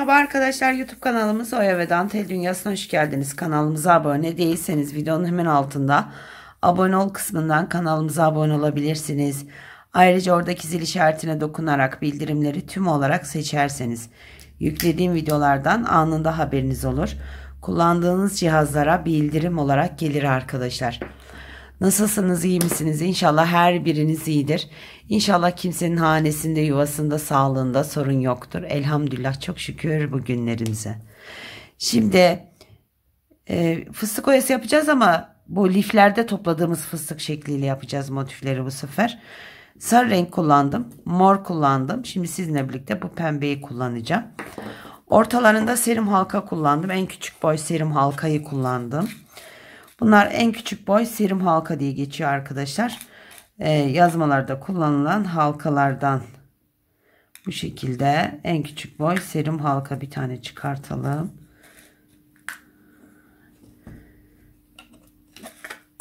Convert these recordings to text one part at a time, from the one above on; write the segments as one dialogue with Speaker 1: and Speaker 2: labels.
Speaker 1: Merhaba arkadaşlar YouTube kanalımız Oya Vedan Tel Dünyası'na hoş geldiniz. Kanalımıza abone değilseniz videonun hemen altında abone ol kısmından kanalımıza abone olabilirsiniz. Ayrıca oradaki zil işaretine dokunarak bildirimleri tüm olarak seçerseniz yüklediğim videolardan anında haberiniz olur. Kullandığınız cihazlara bildirim olarak gelir arkadaşlar. Nasılsınız, iyi misiniz? İnşallah her biriniz iyidir. İnşallah kimsenin hanesinde, yuvasında, sağlığında sorun yoktur. Elhamdülillah çok şükür bu günlerimize. Şimdi e, fıstık oyası yapacağız ama bu liflerde topladığımız fıstık şekliyle yapacağız motifleri bu sefer. Sarı renk kullandım, mor kullandım. Şimdi sizinle birlikte bu pembeyi kullanacağım. Ortalarında serim halka kullandım. En küçük boy serim halkayı kullandım. Bunlar en küçük boy serum halka diye geçiyor arkadaşlar. Ee, yazmalarda kullanılan halkalardan bu şekilde en küçük boy serum halka bir tane çıkartalım.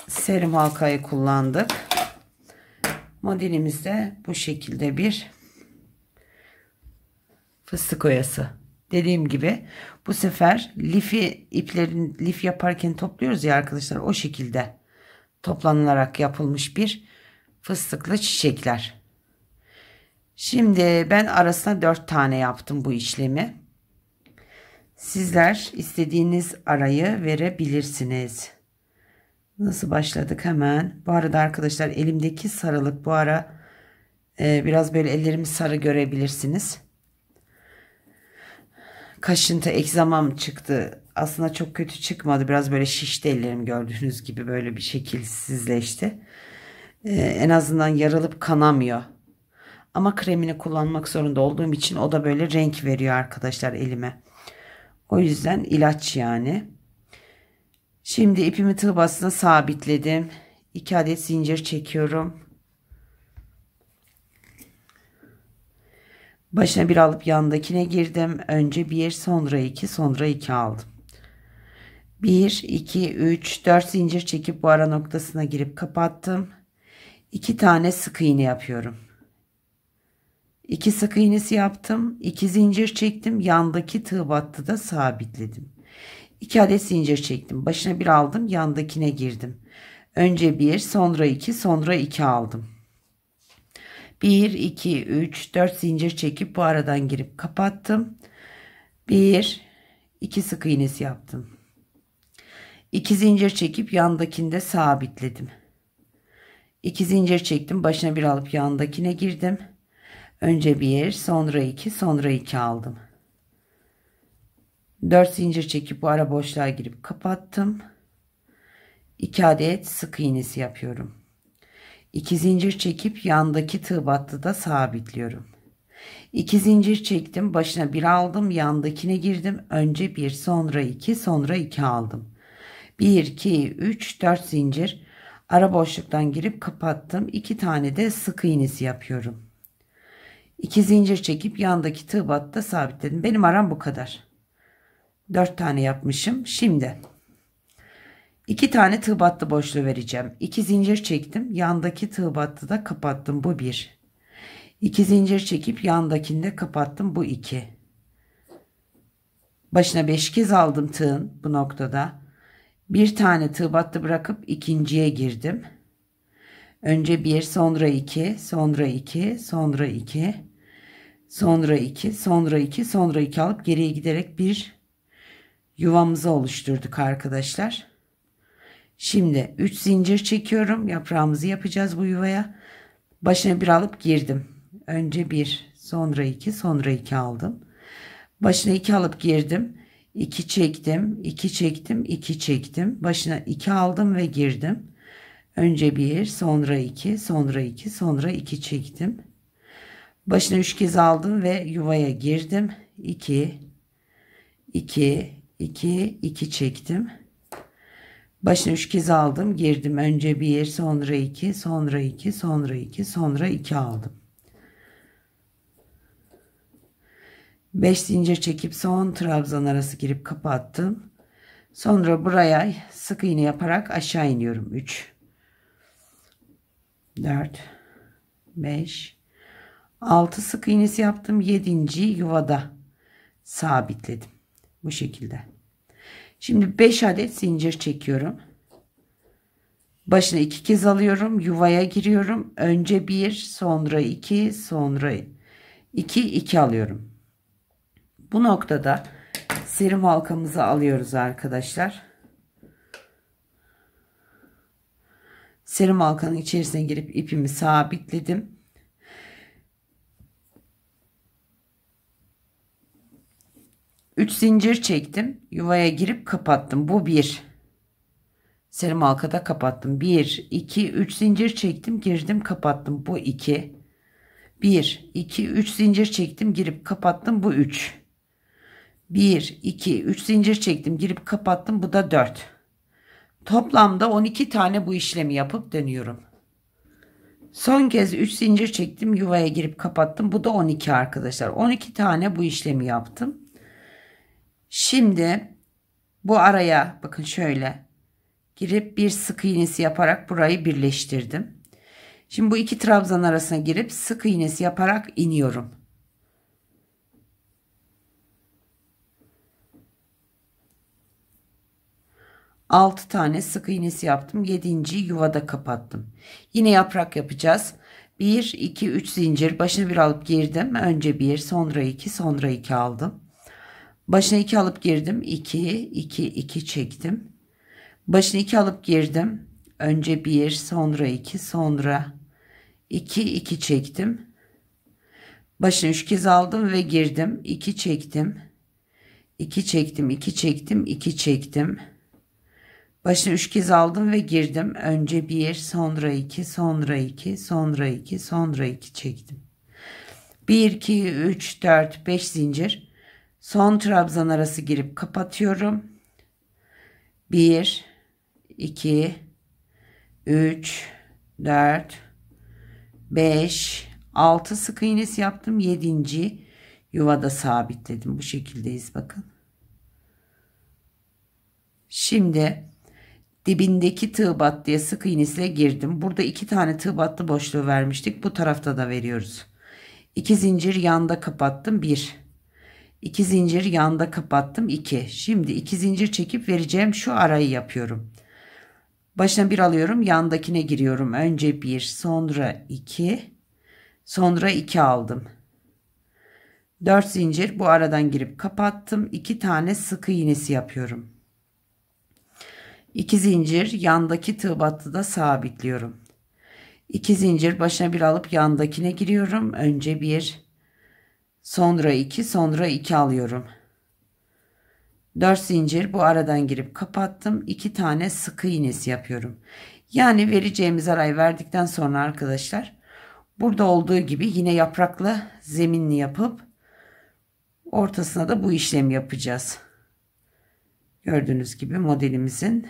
Speaker 1: Serum halkayı kullandık. Modelimizde bu şekilde bir fıstık oyası. Dediğim gibi bu sefer lifi iplerin lif yaparken topluyoruz ya arkadaşlar o şekilde toplanılarak yapılmış bir fıstıklı çiçekler. Şimdi ben arasına 4 tane yaptım bu işlemi. Sizler istediğiniz arayı verebilirsiniz. Nasıl başladık hemen. Bu arada arkadaşlar elimdeki sarılık bu ara e, biraz böyle ellerimi sarı görebilirsiniz kaşıntı, egzamam çıktı. Aslında çok kötü çıkmadı. Biraz böyle şişti ellerim gördüğünüz gibi böyle bir şekilsizleşti. Ee, en azından yaralıp kanamıyor. Ama kremini kullanmak zorunda olduğum için o da böyle renk veriyor arkadaşlar elime. O yüzden ilaç yani. Şimdi ipimi tığ sabitledim. 2 adet zincir çekiyorum. Başına bir alıp yanındakine girdim. Önce bir sonra iki sonra iki aldım. Bir, iki, üç, dört zincir çekip bu ara noktasına girip kapattım. İki tane sık iğne yapıyorum. İki sık iğnesi yaptım. 2 zincir çektim. Yandaki tığ battı da sabitledim. İki adet zincir çektim. Başına bir aldım. Yandakine girdim. Önce bir, sonra iki, sonra iki aldım. 1 2 3 4 zincir çekip bu aradan girip kapattım 1 2 sık iğnesi yaptım 2 zincir çekip yandakinde sabitledim 2 zincir çektim başına bir alıp yandakine girdim önce 1 sonra 2 sonra 2 aldım 4 zincir çekip bu ara boşluğa girip kapattım 2 adet sık iğnesi yapıyorum İki zincir çekip yandaki tığ da sabitliyorum. İki zincir çektim, başına bir aldım, yandakine girdim. Önce bir, sonra iki, sonra iki aldım. Bir, iki, üç, dört zincir ara boşluktan girip kapattım. İki tane de sık iğnesi yapıyorum. İki zincir çekip yandaki tığ battı sabitledim. Benim aram bu kadar. Dört tane yapmışım. Şimdi İki tane tığ battı boşluğu vereceğim. İki zincir çektim. Yandaki tığ battı da kapattım. Bu bir. İki zincir çekip yandakini de kapattım. Bu iki. Başına beş kez aldım tığın bu noktada. Bir tane tığ battı bırakıp ikinciye girdim. Önce bir, sonra iki, sonra iki, sonra iki, sonra iki, sonra iki, sonra iki alıp geriye giderek bir yuvamızı oluşturduk arkadaşlar. Şimdi 3 zincir çekiyorum. Yaprağımızı yapacağız bu yuvaya. Başına bir alıp girdim. Önce 1, sonra 2, sonra 2 aldım. Başına 2 alıp girdim. 2 çektim, 2 çektim, 2 çektim. Başına 2 aldım ve girdim. Önce 1, sonra 2, sonra 2, sonra 2 çektim. Başına 3 kez aldım ve yuvaya girdim. 2, 2, 2, 2 çektim. Başına üç kez aldım. Girdim önce bir sonra iki sonra iki sonra iki sonra iki aldım. Beş zincir çekip son trabzan arası girip kapattım. Sonra buraya sık iğne yaparak aşağı iniyorum. Üç, dört, beş, altı sık iğnesi yaptım. 7. yuvada sabitledim. Bu şekilde. Şimdi 5 adet zincir çekiyorum. Başına iki kez alıyorum. Yuvaya giriyorum. Önce bir, sonra iki, sonra iki, iki alıyorum. Bu noktada serim halkamızı alıyoruz arkadaşlar. Serim halkanın içerisine girip ipimi sabitledim. 3 zincir çektim. Yuvaya girip kapattım. Bu 1. Serim halkada kapattım. 1, 2, 3 zincir çektim. Girdim kapattım. Bu 2. 1, 2, 3 zincir çektim. Girip kapattım. Bu 3. 1, 2, 3 zincir çektim. Girip kapattım. Bu da 4. Toplamda 12 tane bu işlemi yapıp dönüyorum. Son kez 3 zincir çektim. Yuvaya girip kapattım. Bu da 12 arkadaşlar. 12 tane bu işlemi yaptım. Şimdi bu araya bakın şöyle girip bir sık iğnesi yaparak burayı birleştirdim. Şimdi bu iki trabzan arasına girip sık iğnesi yaparak iniyorum. Altı tane sık iğnesi yaptım. yedinci yuvada kapattım. Yine yaprak yapacağız. Bir iki üç zincir. başını bir alıp girdim. Önce bir, sonra iki, sonra iki aldım. Başına 2 alıp girdim. 2, 2, 2 çektim. Başına 2 alıp girdim. Önce 1, sonra 2, sonra 2, 2 çektim. Başına 3 kez aldım ve girdim. 2 çektim. 2 çektim, 2 çektim, 2 çektim. Başına 3 kez aldım ve girdim. Önce 1, sonra 2, sonra 2, sonra 2, sonra 2 çektim. 1, 2, 3, 4, 5 zincir. Son trabzan arası girip kapatıyorum. 1 2 3 4 5 6 sık iğnesi yaptım. 7. yuvada sabitledim. Bu şekildeyiz bakın. Şimdi dibindeki tığ battıya sık iğnesiyle girdim. Burada iki tane tığ battı boşluğu vermiştik. Bu tarafta da veriyoruz. 2 zincir yanda kapattım. 1 İki zincir yanda kapattım 2. Şimdi iki zincir çekip vereceğim şu arayı yapıyorum. Başına bir alıyorum yandakine giriyorum. Önce bir sonra iki, sonra iki aldım. Dört zincir bu aradan girip kapattım. İki tane sık iğnesi yapıyorum. İki zincir yandaki tığ battıda sabitliyorum. İki zincir başına bir alıp yandakine giriyorum. Önce bir Sonra iki, sonra iki alıyorum. Dört zincir bu aradan girip kapattım. İki tane sıkı iğnesi yapıyorum. Yani vereceğimiz arayı verdikten sonra arkadaşlar burada olduğu gibi yine yapraklı zeminli yapıp ortasına da bu işlemi yapacağız. Gördüğünüz gibi modelimizin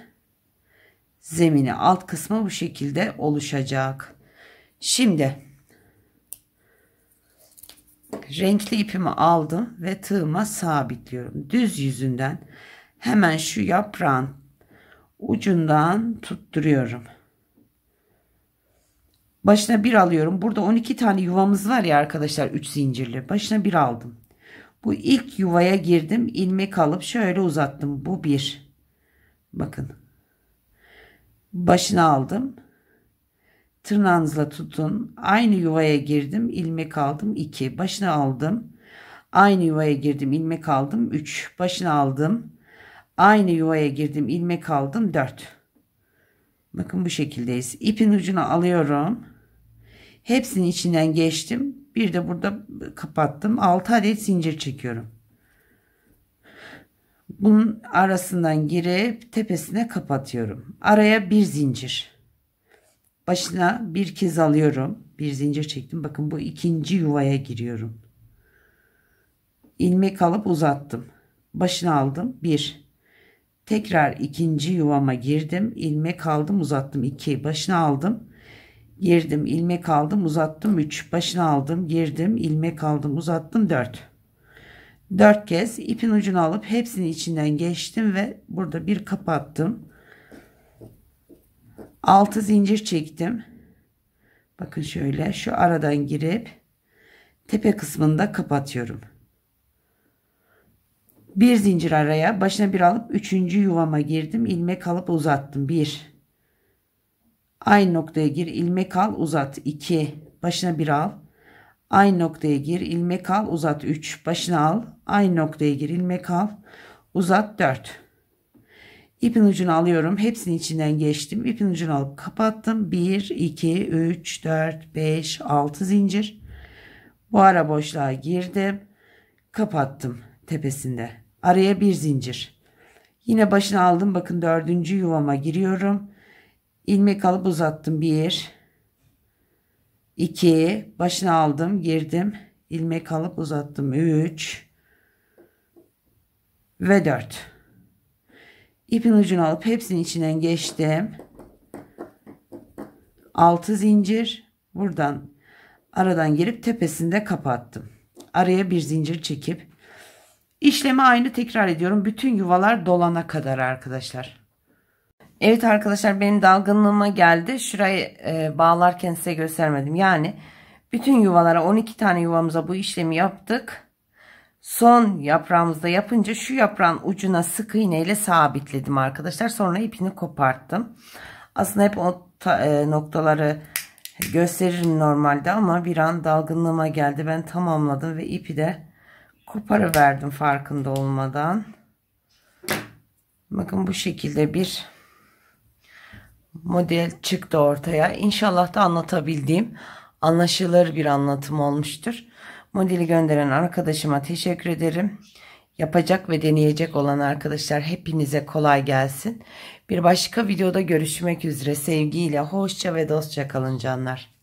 Speaker 1: zemini alt kısmı bu şekilde oluşacak. Şimdi renkli ipimi aldım ve tığıma sabitliyorum. Düz yüzünden hemen şu yaprağın ucundan tutturuyorum. Başına bir alıyorum. Burada 12 tane yuvamız var ya arkadaşlar 3 zincirli. Başına bir aldım. Bu ilk yuvaya girdim. ilmek alıp şöyle uzattım. Bu bir. Bakın. Başına aldım. Tırnağınızla tutun. Aynı yuvaya girdim, ilmek aldım 2. Başına aldım. Aynı yuvaya girdim, ilmek aldım 3. Başına aldım. Aynı yuvaya girdim, ilmek aldım 4. Bakın bu şekildeyiz. İpin ucunu alıyorum. Hepsinin içinden geçtim. Bir de burada kapattım. 6 adet zincir çekiyorum. Bunun arasından girip tepesine kapatıyorum. Araya bir zincir. Başına bir kez alıyorum. Bir zincir çektim. Bakın bu ikinci yuvaya giriyorum. İlmek alıp uzattım. Başına aldım. Bir. Tekrar ikinci yuvama girdim. ilmek aldım uzattım. iki. Başına aldım. Girdim. ilmek aldım uzattım. üç. Başına aldım. Girdim. ilmek aldım uzattım. dört. Dört kez ipin ucunu alıp hepsinin içinden geçtim ve burada bir kapattım. 6 zincir çektim. Bakın şöyle şu aradan girip tepe kısmında kapatıyorum. Bir zincir araya başına bir alıp üçüncü yuvama girdim. ilmek alıp uzattım. Bir. Aynı noktaya gir ilmek al uzat. iki. Başına bir al. Aynı noktaya gir ilmek al uzat. üç. Başına al. Aynı noktaya gir ilmek al uzat. dört. İpin ucunu alıyorum. Hepsinin içinden geçtim. İpin ucunu alıp kapattım. 1, 2, 3, 4, 5, 6 zincir. Bu ara boşluğa girdim. Kapattım tepesinde. Araya bir zincir. Yine başına aldım. Bakın dördüncü yuvama giriyorum. İlmek alıp uzattım. 1, 2, başına aldım. Girdim. İlmek alıp uzattım. 3 ve 4. İpin ucunu alıp hepsinin içinden geçtim. 6 zincir buradan aradan girip tepesinde kapattım. Araya bir zincir çekip işlemi aynı tekrar ediyorum. Bütün yuvalar dolana kadar arkadaşlar. Evet arkadaşlar benim dalgınlığıma geldi. Şurayı e, bağlarken size göstermedim. Yani bütün yuvalara 12 tane yuvamıza bu işlemi yaptık. Son yaprağımızda yapınca şu yaprağın ucuna sık iğne ile sabitledim arkadaşlar. Sonra ipini koparttım. Aslında hep o e, noktaları gösteririm normalde ama bir an dalgınlığıma geldi. Ben tamamladım ve ipi de koparıverdim farkında olmadan. Bakın bu şekilde bir model çıktı ortaya. İnşallah da anlatabildiğim anlaşılır bir anlatım olmuştur. Modeli gönderen arkadaşıma teşekkür ederim. Yapacak ve deneyecek olan arkadaşlar hepinize kolay gelsin. Bir başka videoda görüşmek üzere. Sevgiyle, hoşça ve dostça kalın canlar.